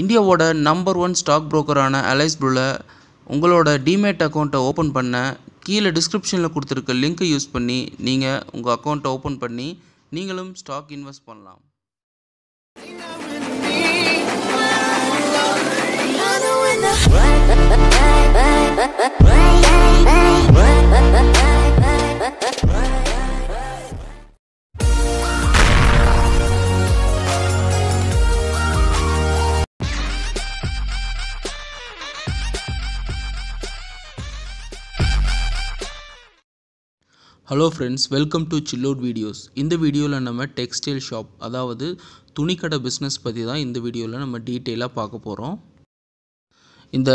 இந்தியாவோட number one stock புரோக்கரான Alice புல்ல உங்களோட டிமேட் அக்கௌண்ட்டை ஓப்பன் பண்ண கீழே டிஸ்கிரிப்ஷனில் கொடுத்துருக்க லிங்க்கை யூஸ் பண்ணி நீங்கள் உங்கள் அக்கௌண்ட்டை ஓப்பன் பண்ணி நீங்களும் ஸ்டாக் இன்வெஸ்ட் பண்ணலாம் ஹலோ ஃப்ரெண்ட்ஸ் வெல்கம் டு சில்லோட் வீடியோஸ் இந்த வீடியோவில் நம்ம டெக்ஸ்டைல் ஷாப் அதாவது துணிக்கடை பிஸ்னஸ் பற்றி தான் இந்த வீடியோவில் நம்ம டீட்டெயிலாக பார்க்க போகிறோம் இந்த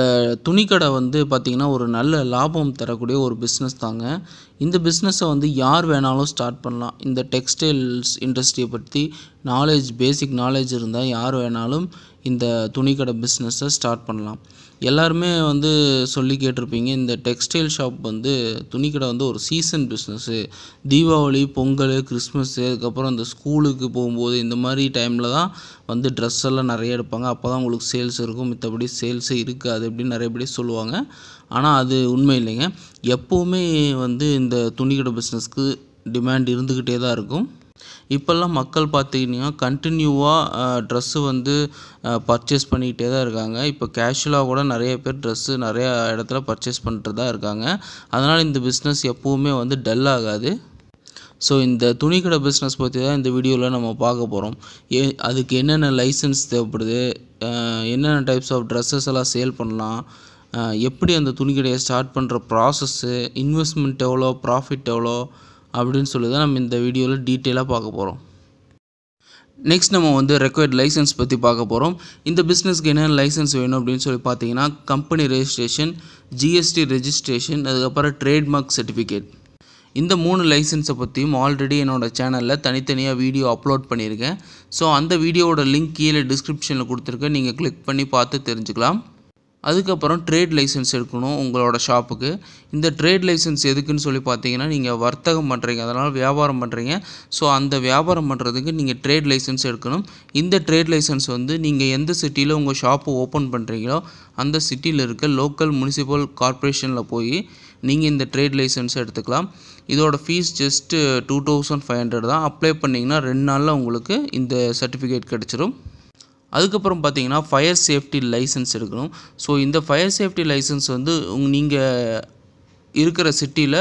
துணிக்கடை வந்து பார்த்திங்கன்னா ஒரு நல்ல லாபம் தரக்கூடிய ஒரு பிஸ்னஸ் தாங்க இந்த பிஸ்னஸை வந்து யார் வேணாலும் ஸ்டார்ட் பண்ணலாம் இந்த டெக்ஸ்டைல்ஸ் இண்டஸ்ட்ரியை பற்றி நாலேஜ் பேசிக் நாலேஜ் இருந்தால் யார் வேணாலும் இந்த துணிக்கடை பிஸ்னஸை ஸ்டார்ட் பண்ணலாம் எல்லாருமே வந்து சொல்லி கேட்டிருப்பீங்க இந்த டெக்ஸ்டைல் ஷாப் வந்து துணிக்கடை வந்து ஒரு season business Deepavali Pongal Christmas அதுக்கப்புறம் இந்த ஸ்கூலுக்கு போகும்போது இந்த மாதிரி டைமில் தான் வந்து ட்ரெஸ் எல்லாம் நிறைய எடுப்பாங்க அப்போ தான் உங்களுக்கு சேல்ஸ் இருக்கும் மித்தபடி சேல்ஸே இருக்காது அப்படின்னு நிறைய பேர் சொல்லுவாங்க ஆனால் அது உண்மை இல்லைங்க எப்போவுமே வந்து இந்த துணிக்கடை பிஸ்னஸ்க்கு டிமாண்ட் இருந்துக்கிட்டே தான் இருக்கும் இப்போல்லாம் மக்கள் பார்த்திங்கன்னா கண்டினியூவாக ட்ரெஸ்ஸு வந்து பர்ச்சேஸ் பண்ணிக்கிட்டே தான் இருக்காங்க இப்போ கேஷுவலாக கூட நிறைய பேர் ட்ரெஸ்ஸு நிறையா இடத்துல பர்ச்சேஸ் பண்ணிட்டு தான் இருக்காங்க அதனால் இந்த பிஸ்னஸ் எப்போவுமே வந்து டல் ஆகாது ஸோ இந்த துணிக்கடை பிஸ்னஸ் பற்றி தான் இந்த வீடியோவில் நம்ம பார்க்க போகிறோம் ஏ அதுக்கு என்னென்ன லைசன்ஸ் தேவைப்படுது என்னென்ன டைப்ஸ் ஆஃப் ட்ரெஸ்ஸஸ் எல்லாம் சேல் பண்ணலாம் எப்படி அந்த துணிக்கடையை ஸ்டார்ட் பண்ணுற ப்ராசஸ்ஸு இன்வெஸ்ட்மெண்ட் எவ்வளோ ப்ராஃபிட் எவ்வளோ அப்படின்னு சொல்லி தான் நம்ம இந்த வீடியோவில் டீட்டெயிலாக பார்க்க போகிறோம் நெக்ஸ்ட் நம்ம வந்து ரெக்வயர்ட் லைசன்ஸ் பற்றி பார்க்க போகிறோம் இந்த பிஸ்னஸ்க்கு என்னென்ன லைசன்ஸ் வேணும் அப்படின்னு சொல்லி பார்த்தீங்கன்னா கம்பெனி ரெஜிஸ்ட்ரேஷன் ஜிஎஸ்டி ரெஜிஸ்ட்ரேஷன் அதுக்கப்புறம் ட்ரேட்மார்க் சர்டிஃபிகேட் இந்த மூணு லைசன்ஸை பற்றியும் ஆல்ரெடி என்னோடய சேனலில் தனித்தனியாக வீடியோ அப்லோட் பண்ணியிருக்கேன் ஸோ அந்த வீடியோவோட லிங்க் கீழே டிஸ்கிரிப்ஷனில் கொடுத்துருக்கேன் நீங்கள் கிளிக் பண்ணி பார்த்து தெரிஞ்சுக்கலாம் அதுக்கப்புறம் ட்ரேட் லைசன்ஸ் எடுக்கணும் உங்களோட ஷாப்புக்கு இந்த ட்ரேட் லைசன்ஸ் எதுக்குன்னு சொல்லி பார்த்தீங்கன்னா நீங்கள் வர்த்தகம் பண்ணுறீங்க அதனால் வியாபாரம் பண்ணுறீங்க ஸோ அந்த வியாபாரம் பண்ணுறதுக்கு நீங்கள் ட்ரேட் லைசன்ஸ் எடுக்கணும் இந்த ட்ரேட் லைசன்ஸ் வந்து நீங்கள் எந்த சிட்டியில் உங்கள் ஷாப்பு ஓப்பன் பண்ணுறீங்களோ அந்த சிட்டியில் இருக்க லோக்கல் முனிசிபல் கார்ப்பரேஷனில் போய் நீங்கள் இந்த ட்ரேட் லைசன்ஸ் எடுத்துக்கலாம் இதோட fees just two thousand five hundred தான் அப்ளை பண்ணிங்கன்னா ரெண்டு நாளில் உங்களுக்கு இந்த சர்டிஃபிகேட் கிடச்சிரும் அதுக்கப்புறம் பார்த்தீங்கன்னா ஃபயர் சேஃப்டி லைசன்ஸ் எடுக்கணும் ஸோ இந்த ஃபயர் சேஃப்டி லைசன்ஸ் வந்து நீங்கள் இருக்கிற சிட்டியில்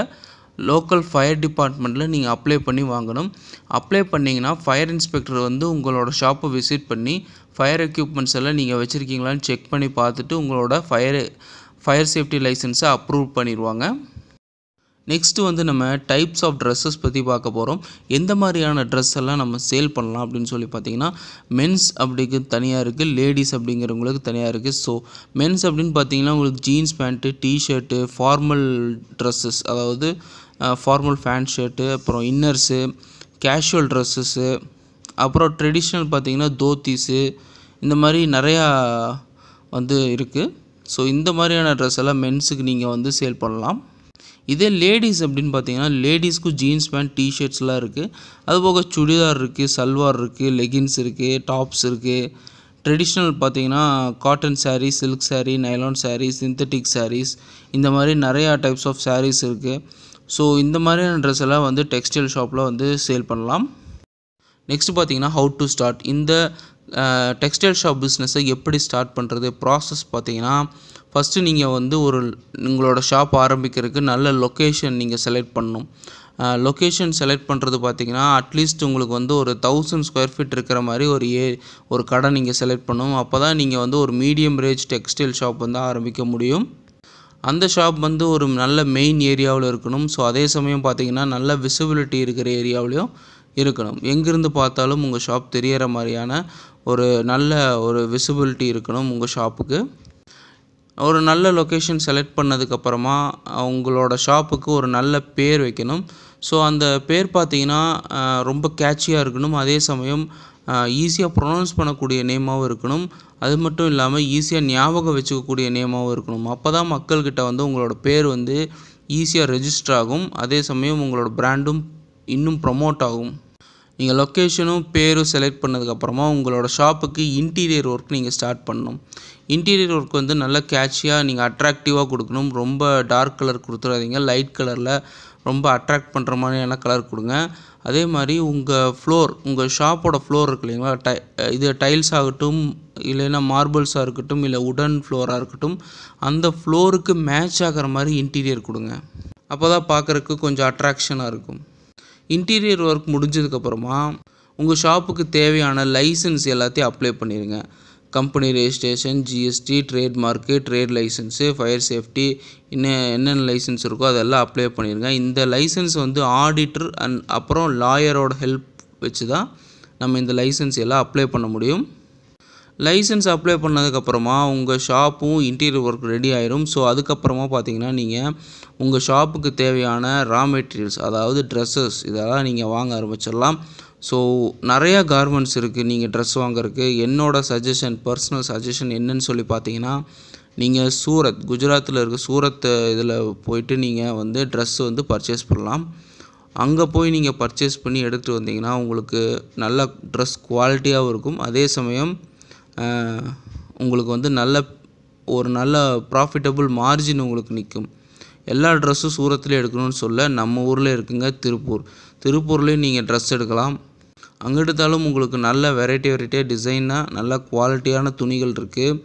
லோக்கல் ஃபயர் டிபார்ட்மெண்ட்டில் நீங்கள் அப்ளை பண்ணி வாங்கணும் அப்ளை பண்ணிங்கன்னா ஃபயர் இன்ஸ்பெக்டர் வந்து உங்களோட ஷாப்பை விசிட் பண்ணி ஃபயர் எக்யூப்மெண்ட்ஸ் எல்லாம் நீங்கள் வச்சுருக்கீங்களான்னு செக் பண்ணி பார்த்துட்டு உங்களோட ஃபயர் ஃபயர் சேஃப்டி லைசன்ஸை அப்ரூவ் பண்ணிடுவாங்க நெக்ஸ்ட்டு வந்து நம்ம டைப்ஸ் ஆஃப் ட்ரெஸ்ஸஸ் பற்றி பார்க்க போகிறோம் எந்த மாதிரியான ட்ரெஸ் எல்லாம் நம்ம சேல் பண்ணலாம் அப்படின்னு சொல்லி பார்த்தீங்கன்னா மென்ஸ் அப்படிக்கு தனியாக இருக்குது லேடிஸ் அப்படிங்கிறவங்களுக்கு தனியாக இருக்குது ஸோ மென்ஸ் அப்படின்னு பார்த்தீங்கன்னா உங்களுக்கு jeans pant T shirt formal dresses அதாவது ஃபார்மல் ஃபேண்ட் ஷர்ட்டு அப்புறம் இன்னர்ஸு கேஷுவல் ட்ரெஸ்ஸஸ்ஸு அப்புறம் ட்ரெடிஷ்னல் பார்த்தீங்கன்னா தோத்திஸு இந்த மாதிரி நிறையா வந்து இருக்குது ஸோ இந்த மாதிரியான ட்ரெஸ் எல்லாம் மென்ஸுக்கு நீங்கள் வந்து சேல் பண்ணலாம் இதே லேடிஸ் அப்படின்னு பார்த்தீங்கன்னா லேடிஸ்க்கு ஜீன்ஸ் பேண்ட் டிஷர்ட்ஸ்லாம் இருக்குது அதுபோக சுடிதார் இருக்குது சல்வார் இருக்குது லெகின்ஸ் இருக்குது டாப்ஸ் இருக்குது ட்ரெடிஷ்னல் பார்த்தீங்கன்னா cotton saris silk sari nylon sari synthetic saris இந்த மாதிரி நிறையா டைப்ஸ் ஆஃப் சாரீஸ் இருக்குது ஸோ இந்த மாதிரியான ட்ரெஸ் எல்லாம் வந்து டெக்ஸ்டைல் ஷாப்பில் வந்து சேல் பண்ணலாம் நெக்ஸ்ட் பார்த்தீங்கன்னா ஹவு டு ஸ்டார்ட் இந்த டெக்ஸ்டைல் ஷாப் பிஸ்னஸை எப்படி ஸ்டார்ட் பண்ணுறது ப்ராசஸ் பார்த்தீங்கன்னா ஃபஸ்ட்டு நீங்கள் வந்து ஒரு உங்களோட ஷாப் ஆரம்பிக்கிறதுக்கு நல்ல லொக்கேஷன் நீங்கள் செலக்ட் பண்ணணும் லொக்கேஷன் செலக்ட் பண்ணுறது பார்த்தீங்கன்னா அட்லீஸ்ட் உங்களுக்கு வந்து ஒரு தௌசண்ட் ஸ்கொயர் ஃபீட் இருக்கிற மாதிரி ஒரு ஏ ஒரு கடை நீங்கள் செலக்ட் பண்ணணும் அப்போ தான் நீங்கள் வந்து ஒரு மீடியம் ரேஞ்ச் டெக்ஸ்டைல் ஷாப் வந்து ஆரம்பிக்க முடியும் அந்த ஷாப் வந்து ஒரு நல்ல மெயின் ஏரியாவில் இருக்கணும் ஸோ அதே சமயம் பார்த்தீங்கன்னா நல்ல விசிபிலிட்டி இருக்கிற ஏரியாவிலையும் இருக்கணும் எங்கேருந்து பார்த்தாலும் உங்கள் ஷாப் தெரியற மாதிரியான ஒரு நல்ல ஒரு விசிபிலிட்டி இருக்கணும் உங்கள் ஷாப்புக்கு ஒரு நல்ல லொக்கேஷன் செலக்ட் பண்ணதுக்கப்புறமா உங்களோட ஷாப்புக்கு ஒரு நல்ல பேர் வைக்கணும் ஸோ அந்த பேர் பார்த்தீங்கன்னா ரொம்ப கேட்சியாக இருக்கணும் அதே சமயம் ஈஸியாக ப்ரொனவுன்ஸ் பண்ணக்கூடிய நேமாகவும் இருக்கணும் அது மட்டும் இல்லாமல் ஈஸியாக ஞாபகம் வச்சுக்கக்கூடிய நேமாகவும் இருக்கணும் அப்போ தான் மக்கள்கிட்ட வந்து உங்களோட பேர் வந்து ஈஸியாக ரெஜிஸ்டர் ஆகும் அதே சமயம் உங்களோட ப்ராண்டும் இன்னும் ப்ரமோட் ஆகும் நீங்கள் லொக்கேஷனும் பேரும் செலக்ட் பண்ணதுக்கப்புறமா உங்களோட ஷாப்புக்கு இன்டீரியர் ஒர்க் நீங்கள் ஸ்டார்ட் பண்ணணும் இன்டீரியர் ஒர்க் வந்து நல்ல கேட்சியாக நீங்கள் அட்ராக்டிவாக கொடுக்கணும் ரொம்ப டார்க் கலர் கொடுத்துடாதீங்க லைட் கலரில் ரொம்ப அட்ராக்ட் பண்ணுற மாதிரியான கலர் கொடுங்க அதே மாதிரி உங்கள் ஃப்ளோர் உங்கள் ஷாப்போட ஃப்ளோர் இருக்கு இல்லைங்களா டை இது டைல்ஸ் ஆகட்டும் இல்லைன்னா மார்பிள்ஸாக இருக்கட்டும் இல்லை உடன் ஃப்ளோராக இருக்கட்டும் அந்த ஃப்ளோருக்கு மேட்ச் ஆகிற மாதிரி இன்டீரியர் கொடுங்க அப்போ தான் பார்க்குறக்கு கொஞ்சம் அட்ராக்ஷனாக இருக்கும் இன்டீரியர் ஒர்க் முடிஞ்சதுக்கப்புறமா உங்கள் ஷாப்புக்கு தேவையான லைசன்ஸ் எல்லாத்தையும் அப்ளை பண்ணிடுங்க company registration GST trade mark trade licence fire safety இன்னும் என்னென்ன லைசன்ஸ் இருக்கோ அதெல்லாம் அப்ளை பண்ணிடுங்க இந்த லைசன்ஸ் வந்து ஆடிட்டர் அண்ட் அப்புறம் லாயரோட ஹெல்ப் வச்சு தான் நம்ம இந்த லைசன்ஸ் எல்லாம் அப்ளை பண்ண முடியும் லைசன்ஸ் அப்ளை பண்ணதுக்கப்புறமா உங்கள் ஷாப்பும் இன்டீரியர் ஒர்க் ரெடி ஆயிரும் ஸோ அதுக்கப்புறமா பார்த்தீங்கன்னா நீங்கள் உங்கள் ஷாப்புக்கு தேவையான ரா மெட்டீரியல்ஸ் அதாவது ட்ரெஸ்ஸஸ் இதெல்லாம் நீங்கள் வாங்க ஆரம்பிச்சிடலாம் ஸோ நிறையா கார்மெண்ட்ஸ் இருக்குது நீங்கள் ட்ரெஸ் வாங்குறதுக்கு என்னோடய சஜஷன் பர்சனல் சஜஷன் என்னன்னு சொல்லி பார்த்தீங்கன்னா நீங்கள் சூரத் குஜராத்தில் இருக்க சூரத் இதில் போயிட்டு நீங்கள் வந்து ட்ரெஸ் வந்து பர்ச்சேஸ் பண்ணலாம் அங்கே போய் நீங்கள் பர்ச்சேஸ் பண்ணி எடுத்துகிட்டு வந்தீங்கன்னா உங்களுக்கு நல்ல ட்ரெஸ் குவாலிட்டியாகவும் இருக்கும் அதே சமயம் உங்களுக்கு வந்து நல்ல ஒரு நல்ல ப்ராஃபிட்டபுள் மார்ஜின் உங்களுக்கு நிற்கும் எல்லா ட்ரெஸ்ஸும் சூரத்தில் எடுக்கணும்னு சொல்ல நம்ம ஊரில் இருக்குங்க திருப்பூர் திருப்பூர்லேயும் நீங்கள் ட்ரெஸ் எடுக்கலாம் அங்கே எடுத்தாலும் உங்களுக்கு நல்ல வெரைட்டி வெரைட்டியாக டிசைனாக நல்ல குவாலிட்டியான துணிகள் இருக்குது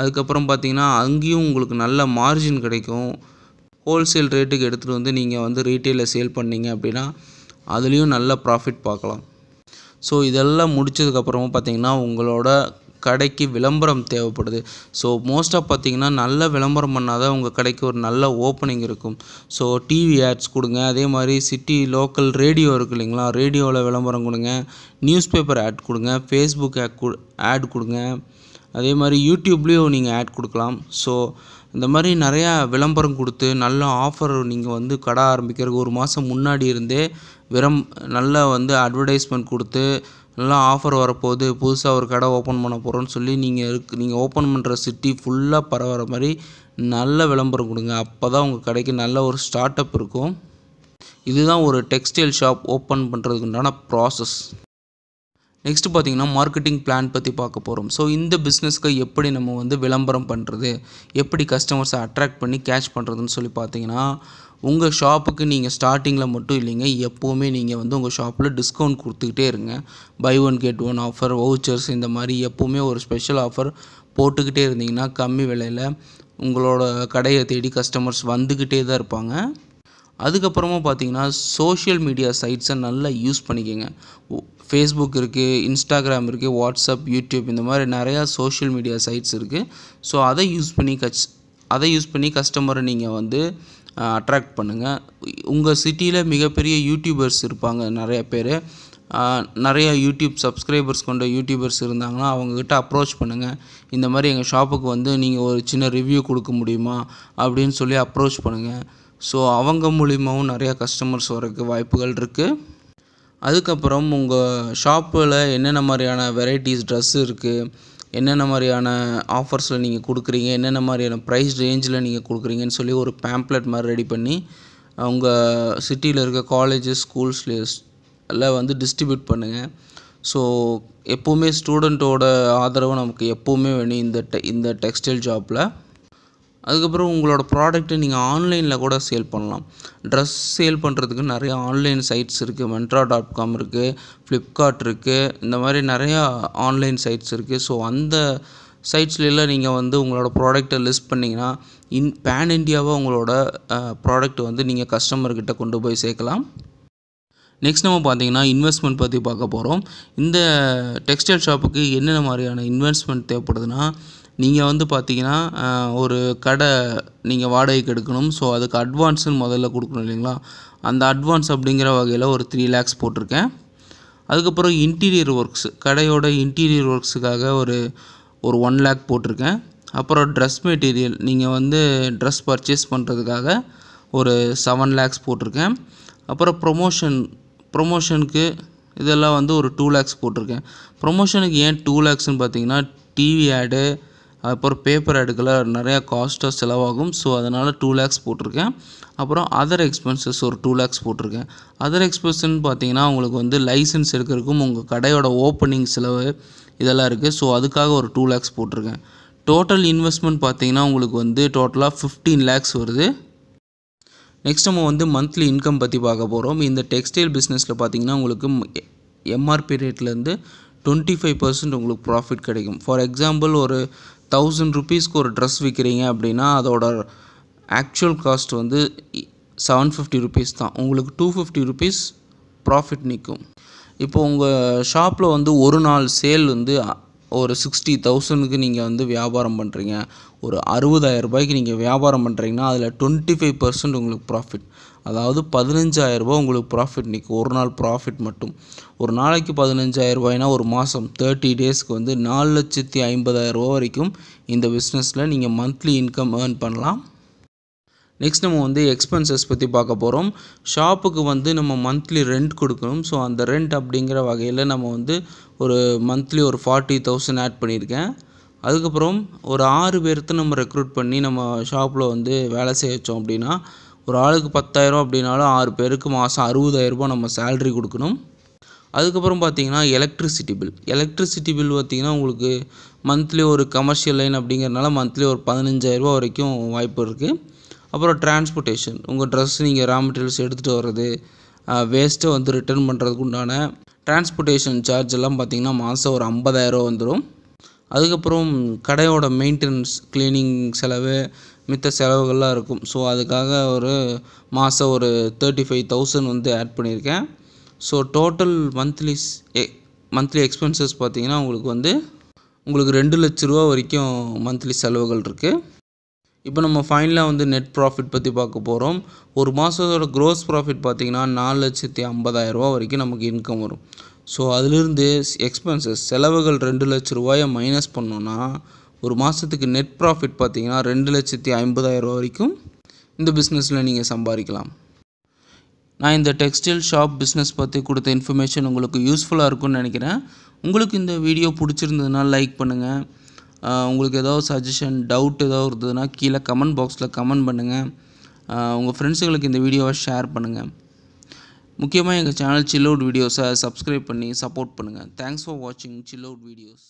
அதுக்கப்புறம் பார்த்திங்கன்னா அங்கேயும் உங்களுக்கு நல்ல மார்ஜின் கிடைக்கும் ஹோல்சேல் ரேட்டுக்கு எடுத்துகிட்டு வந்து நீங்கள் வந்து ரீட்டெயிலில் சேல் பண்ணிங்க அப்படின்னா அதுலேயும் நல்ல ப்ராஃபிட் பார்க்கலாம் ஸோ இதெல்லாம் முடித்ததுக்கப்புறமும் பார்த்திங்கன்னா உங்களோட கடைக்கு விளம்பரம் தேவைப்படுது ஸோ மோஸ்ட்டாக பார்த்தீங்கன்னா நல்ல விளம்பரம் பண்ணால் தான் உங்கள் கடைக்கு ஒரு நல்ல ஓப்பனிங் இருக்கும் ஸோ டிவி ஆட்ஸ் கொடுங்க அதே மாதிரி சிட்டி லோக்கல் ரேடியோ இருக்கு இல்லைங்களா ரேடியோவில் விளம்பரம் கொடுங்க நியூஸ் பேப்பர் ஆட் கொடுங்க ஃபேஸ்புக் ஆட் கொடுங்க அதே மாதிரி யூடியூப்லேயும் நீங்கள் ஆட் கொடுக்கலாம் ஸோ இந்த மாதிரி நிறையா விளம்பரம் கொடுத்து நல்ல ஆஃபர் நீங்கள் வந்து கடை ஆரம்பிக்கிறதுக்கு ஒரு மாதம் முன்னாடி இருந்தே விரம் நல்லா வந்து அட்வர்டைஸ்மெண்ட் கொடுத்து இல்லைனா ஆஃபர் வரப்போகுது புதுசாக ஒரு கடை ஓப்பன் பண்ண போகிறோன்னு சொல்லி நீங்கள் இருக்கு நீங்கள் ஓப்பன் பண்ணுற சிட்டி ஃபுல்லாக பரவுகிற மாதிரி நல்ல விளம்பரம் கொடுங்க அப்போ தான் உங்கள் கடைக்கு நல்ல ஒரு ஸ்டார்ட் அப் இருக்கும் இதுதான் ஒரு டெக்ஸ்டைல் ஷாப் ஓப்பன் பண்ணுறதுக்குண்டான ப்ராசஸ் நெக்ஸ்ட் பார்த்திங்கன்னா மார்க்கெட்டிங் பிளான் பற்றி பார்க்க போகிறோம் ஸோ இந்த பிஸ்னஸ்க்கு எப்படி நம்ம வந்து விளம்பரம் பண்ணுறது எப்படி கஸ்டமர்ஸை அட்ராக்ட் பண்ணி கேஷ் பண்ணுறதுன்னு சொல்லி பார்த்தீங்கன்னா உங்கள் ஷாப்புக்கு நீங்கள் ஸ்டார்டிங்கில் மட்டும் இல்லைங்க எப்போவுமே நீங்கள் வந்து உங்கள் ஷாப்பில் டிஸ்கவுண்ட் கொடுத்துக்கிட்டே இருங்க buy one get one offer vouchers இந்த மாதிரி எப்போவுமே ஒரு ஸ்பெஷல் ஆஃபர் போட்டுக்கிட்டே இருந்தீங்கன்னா கம்மி விலையில் உங்களோட கடையை தேடி கஸ்டமர்ஸ் வந்துக்கிட்டே தான் இருப்பாங்க அதுக்கப்புறமா பார்த்தீங்கன்னா சோஷியல் மீடியா சைட்ஸை நல்லா யூஸ் பண்ணிக்கோங்க ஃபேஸ்புக் இருக்குது இன்ஸ்டாகிராம் இருக்குது வாட்ஸ்அப் யூடியூப் இந்த மாதிரி நிறையா சோஷியல் மீடியா சைட்ஸ் இருக்குது ஸோ அதை யூஸ் பண்ணி கச் அதை யூஸ் பண்ணி கஸ்டமரை நீங்கள் வந்து அட்ராக்ட் பண்ணுங்கள் உங்கள் சிட்டியில் மிகப்பெரிய யூடியூபர்ஸ் இருப்பாங்க நிறையா பேர் நிறையா யூடியூப் சப்ஸ்கிரைபர்ஸ் கொண்ட யூடியூபர்ஸ் இருந்தாங்கன்னா அவங்கக்கிட்ட அப்ரோச் பண்ணுங்கள் இந்த மாதிரி எங்கள் ஷாப்புக்கு வந்து நீங்கள் ஒரு சின்ன ரிவ்யூ கொடுக்க முடியுமா அப்படின்னு சொல்லி அப்ரோச் பண்ணுங்கள் ஸோ அவங்க மூலிமாவும் நிறையா கஸ்டமர்ஸ் வரக்கு வாய்ப்புகள் இருக்குது அதுக்கப்புறம் உங்கள் ஷாப்பில் என்னென்ன மாதிரியான வெரைட்டிஸ் ட்ரெஸ் இருக்குது என்னென்ன மாதிரியான ஆஃபர்ஸில் நீங்கள் கொடுக்குறீங்க என்னென்ன மாதிரியான ப்ரைஸ் ரேஞ்சில் நீங்கள் கொடுக்குறீங்கன்னு சொல்லி ஒரு பேம்ப்ளெட் மாதிரி ரெடி பண்ணி உங்கள் சிட்டியில் இருக்க காலேஜஸ் எல்லாம் வந்து டிஸ்ட்ரிபியூட் பண்ணுங்கள் ஸோ எப்போவுமே ஸ்டூடெண்ட்டோட ஆதரவு நமக்கு எப்போவுமே வேணும் இந்த டெ இந்த டெக்ஸ்டைல் ஜாப்பில் அதுக்கப்புறம் உங்களோட ப்ராடக்ட்டை நீங்கள் ஆன்லைனில் கூட சேல் பண்ணலாம் ட்ரெஸ் சேல் பண்ணுறதுக்கு நிறைய ஆன்லைன் சைட்ஸ் இருக்குது மெண்ட்ரா டாட் காம் இருக்குது ஃப்ளிப்கார்ட் இருக்குது இந்த மாதிரி நிறையா ஆன்லைன் சைட்ஸ் இருக்குது ஸோ அந்த சைட்ஸ்லாம் நீங்கள் வந்து உங்களோட ப்ராடக்ட்டை லிஸ்ட் பண்ணிங்கன்னா இன் பேன் இண்டியாவாக உங்களோட ப்ராடக்ட் வந்து நீங்கள் கஸ்டமர்கிட்ட கொண்டு போய் சேர்க்கலாம் நெக்ஸ்ட் நம்ம பார்த்தீங்கன்னா இன்வெஸ்ட்மெண்ட் பற்றி பார்க்க போகிறோம் இந்த டெக்ஸ்டைல் ஷாப்புக்கு என்னென்ன மாதிரியான இன்வெஸ்ட்மெண்ட் தேவைப்படுதுன்னா நீங்கள் வந்து பார்த்தீங்கன்னா ஒரு கடை நீங்கள் வாடகைக்கு எடுக்கணும் ஸோ அதுக்கு அட்வான்ஸுன்னு முதல்ல கொடுக்கணும் இல்லைங்களா அந்த அட்வான்ஸ் அப்படிங்கிற வகையில் ஒரு த்ரீ லேக்ஸ் போட்டிருக்கேன் அதுக்கப்புறம் இன்டீரியர் ஒர்க்ஸ் கடையோட இன்டீரியர் ஒர்க்ஸுக்காக ஒரு ஒரு ஒன் லேக் போட்டிருக்கேன் அப்புறம் ட்ரெஸ் மெட்டீரியல் நீங்கள் வந்து ட்ரெஸ் பர்ச்சேஸ் பண்ணுறதுக்காக ஒரு செவன் லேக்ஸ் போட்டிருக்கேன் அப்புறம் ப்ரொமோஷன் ப்ரொமோஷனுக்கு இதெல்லாம் வந்து ஒரு டூ லேக்ஸ் போட்டிருக்கேன் ப்ரொமோஷனுக்கு ஏன் டூ லேக்ஸ்னு பார்த்தீங்கன்னா டிவி ஆடு அப்புறம் பேப்பர் எடுக்கல நிறையா காஸ்ட்டாக செலவாகும் ஸோ அதனால் டூ லேக்ஸ் போட்டிருக்கேன் அப்புறம் அதர் எக்ஸ்பென்சஸ் ஒரு டூ லேக்ஸ் போட்டிருக்கேன் அதர் எக்ஸ்பென்ஸ்னு பார்த்தீங்கன்னா உங்களுக்கு வந்து லைசன்ஸ் எடுக்கிறதுக்கும் உங்கள் கடையோட ஓப்பனிங் செலவு இதெல்லாம் இருக்குது ஸோ அதுக்காக ஒரு டூ லேக்ஸ் போட்டிருக்கேன் டோட்டல் இன்வெஸ்ட்மெண்ட் பார்த்தீங்கன்னா உங்களுக்கு வந்து டோட்டலாக ஃபிஃப்டீன் லேக்ஸ் வருது நெக்ஸ்ட் நம்ம வந்து மந்த்லி இன்கம் பற்றி பார்க்க போகிறோம் இந்த டெக்ஸ்டைல் பிஸ்னஸில் பார்த்தீங்கன்னா உங்களுக்கு எம்ஆர்பி ரேட்லேருந்து டுவெண்ட்டி ஃபைவ் பர்சன்ட் உங்களுக்கு ப்ராஃபிட் கிடைக்கும் ஃபார் எக்ஸாம்பிள் ஒரு தௌசண்ட் ருப்பீஸ்க்கு ஒரு ட்ரெஸ் விற்கிறீங்க அப்படின்னா அதோட ஆக்சுவல் காஸ்ட் வந்து செவன் ஃபிஃப்டி ருபீஸ் தான் உங்களுக்கு டூ ஃபிஃப்டி ருபீஸ் ப்ராஃபிட் நிற்கும் இப்போ உங்கள் ஷாப்பில் வந்து ஒரு நாள் சேல் வந்து ஒரு சிக்ஸ்டி தௌசண்ட்க்கு நீங்கள் வந்து வியாபாரம் பண்ணுறீங்க ஒரு அறுபதாயிரம் ரூபாய்க்கு நீங்கள் வியாபாரம் பண்ணுறீங்கன்னா அதில் டுவெண்ட்டி ஃபைவ் பர்சன்ட் உங்களுக்கு ப்ராஃபிட் அதாவது ரூபா உங்களுக்கு ப்ராஃபிட் நிற்கும் ஒரு நாள் ப்ராஃபிட் மட்டும் ஒரு நாளைக்கு ரூபாய்னா ஒரு மாதம் தேர்ட்டி டேஸ்க்கு வந்து நாலு லட்சத்தி ரூபா வரைக்கும் இந்த பிஸ்னஸில் நீங்கள் மந்த்லி இன்கம் ஏர்ன் பண்ணலாம் நெக்ஸ்ட் நம்ம வந்து எக்ஸ்பென்சஸ் பற்றி பார்க்க போகிறோம் ஷாப்புக்கு வந்து நம்ம மந்த்லி ரெண்ட் கொடுக்கணும் ஸோ அந்த ரெண்ட் அப்படிங்கிற வகையில் நம்ம வந்து ஒரு மந்த்லி ஒரு ஃபார்ட்டி தௌசண்ட் ஆட் பண்ணியிருக்கேன் அதுக்கப்புறம் ஒரு ஆறு பேர்த்த நம்ம ரெக்ரூட் பண்ணி நம்ம ஷாப்பில் வந்து வேலை செய்ய வச்சோம் அப்படின்னா ஒரு ஆளுக்கு பத்தாயிரம் அப்படின்னாலும் ஆறு பேருக்கு மாதம் அறுபதாயிரரூபா நம்ம சேல்ரி கொடுக்கணும் அதுக்கப்புறம் பார்த்தீங்கன்னா எலக்ட்ரிசிட்டி பில் எலக்ட்ரிசிட்டி பில் பார்த்திங்கன்னா உங்களுக்கு மந்த்லி ஒரு கமர்ஷியல் லைன் அப்படிங்கிறனால மந்த்லி ஒரு பதினஞ்சாயிரரூபா வரைக்கும் வாய்ப்பு இருக்குது அப்புறம் டிரான்ஸ்போர்ட்டேஷன் உங்கள் ட்ரெஸ் நீங்கள் ரா மெட்டீரியல்ஸ் எடுத்துகிட்டு வர்றது வேஸ்ட்டை வந்து ரிட்டர்ன் பண்ணுறதுக்கு உண்டான டிரான்ஸ்போர்ட்டேஷன் சார்ஜ் எல்லாம் பார்த்திங்கன்னா மாதம் ஒரு ஐம்பதாயிரம் வந்துடும் அதுக்கப்புறம் கடையோட மெயின்டெனன்ஸ் கிளீனிங் செலவு மத்த செலவுகள்லாம் இருக்கும் ஸோ அதுக்காக ஒரு மாதம் ஒரு தேர்ட்டி ஃபைவ் தௌசண்ட் வந்து ஆட் பண்ணியிருக்கேன் so total monthly monthly expenses பார்த்தீங்கன்னா உங்களுக்கு வந்து உங்களுக்கு ரெண்டு லட்ச ரூபா வரைக்கும் மந்த்லி செலவுகள் இருக்குது இப்போ நம்ம ஃபைனலாக வந்து நெட் ப்ராஃபிட் பற்றி பார்க்க போகிறோம் ஒரு மாதத்தோட க்ரோஸ் ப்ராஃபிட் பார்த்திங்கன்னா நாலு லட்சத்தி ஐம்பதாயிரரூபா வரைக்கும் நமக்கு இன்கம் வரும் ஸோ அதிலிருந்து எக்ஸ்பென்சஸ் செலவுகள் ரெண்டு லட்ச ரூபாயை மைனஸ் பண்ணோன்னா ஒரு மாதத்துக்கு நெட் ப்ராஃபிட் பார்த்தீங்கன்னா ரெண்டு லட்சத்தி ரூபா வரைக்கும் இந்த பிஸ்னஸில் நீங்கள் சம்பாதிக்கலாம் நான் இந்த டெக்ஸ்டைல் ஷாப் பிஸ்னஸ் பற்றி கொடுத்த இன்ஃபர்மேஷன் உங்களுக்கு யூஸ்ஃபுல்லாக இருக்கும்னு நினைக்கிறேன் உங்களுக்கு இந்த வீடியோ பிடிச்சிருந்ததுனால் லைக் பண்ணுங்கள் உங்களுக்கு ஏதாவது சஜஷன் டவுட் ஏதாவது இருந்ததுன்னா கீழே கமெண்ட் பாக்ஸில் கமெண்ட் பண்ணுங்கள் உங்கள் ஃப்ரெண்ட்ஸுங்களுக்கு இந்த வீடியோவை ஷேர் பண்ணுங்கள் முக்கியமாக எங்கள் சேனல் சில்லவுட் வீடியோஸை சப்ஸ்கிரைப் பண்ணி சப்போர்ட் பண்ணுங்கள் தேங்க்ஸ் ஃபார் வாட்சிங் சில்லவுட் வீடியோஸ்